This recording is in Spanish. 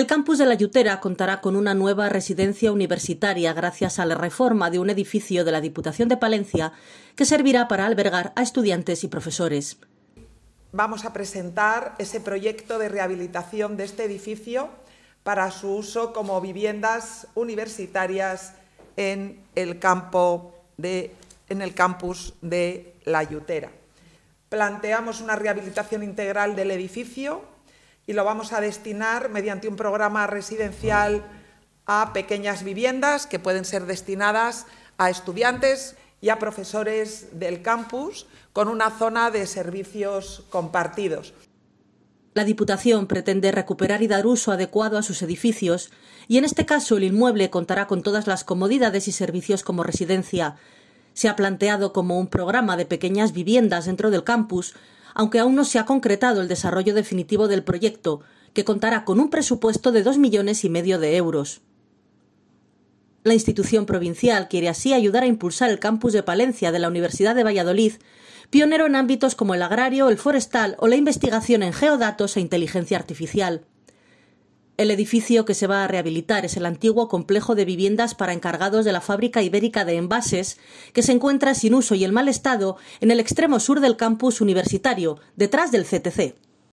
El campus de la Yutera contará con una nueva residencia universitaria gracias a la reforma de un edificio de la Diputación de Palencia que servirá para albergar a estudiantes y profesores. Vamos a presentar ese proyecto de rehabilitación de este edificio para su uso como viviendas universitarias en el, campus de la Yutera. Planteamos una rehabilitación integral del edificio y lo vamos a destinar mediante un programa residencial a pequeñas viviendas que pueden ser destinadas a estudiantes y a profesores del campus con una zona de servicios compartidos. La Diputación pretende recuperar y dar uso adecuado a sus edificios y en este caso el inmueble contará con todas las comodidades y servicios como residencia. Se ha planteado como un programa de pequeñas viviendas dentro del campus aunque aún no se ha concretado el desarrollo definitivo del proyecto, que contará con un presupuesto de dos millones y medio de euros. La institución provincial quiere así ayudar a impulsar el campus de Palencia de la Universidad de Valladolid, pionero en ámbitos como el agrario, el forestal o la investigación en geodatos e inteligencia artificial. El edificio que se va a rehabilitar es el antiguo complejo de viviendas para encargados de la fábrica ibérica de envases, que se encuentra sin uso y en mal estado en el extremo sur del campus universitario, detrás del CTC.